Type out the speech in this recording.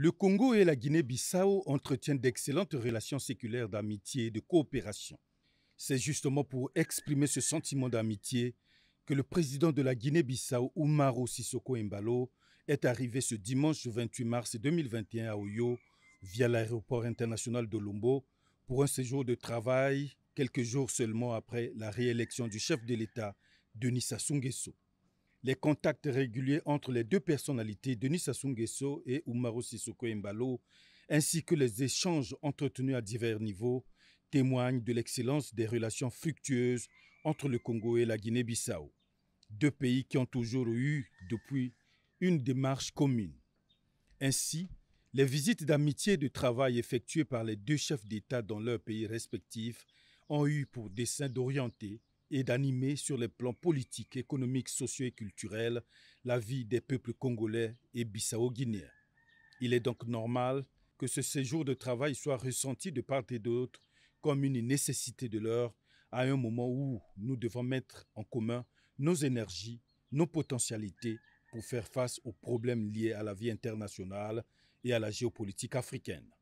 Le Congo et la Guinée-Bissau entretiennent d'excellentes relations séculaires d'amitié et de coopération. C'est justement pour exprimer ce sentiment d'amitié que le président de la Guinée-Bissau, Umaro Sissoko Embalo, est arrivé ce dimanche 28 mars 2021 à Oyo via l'aéroport international de Lombo pour un séjour de travail quelques jours seulement après la réélection du chef de l'État, Denis Sassou les contacts réguliers entre les deux personnalités, Denis Sassou Nguesso et Umaro Sissoko Mbalo, ainsi que les échanges entretenus à divers niveaux, témoignent de l'excellence des relations fructueuses entre le Congo et la Guinée-Bissau, deux pays qui ont toujours eu, depuis, une démarche commune. Ainsi, les visites d'amitié et de travail effectuées par les deux chefs d'État dans leurs pays respectifs ont eu pour dessein d'orienter et d'animer sur les plans politiques, économiques, sociaux et culturels la vie des peuples congolais et bissau-guinéens. Il est donc normal que ce séjour de travail soit ressenti de part et d'autre comme une nécessité de l'heure à un moment où nous devons mettre en commun nos énergies, nos potentialités pour faire face aux problèmes liés à la vie internationale et à la géopolitique africaine.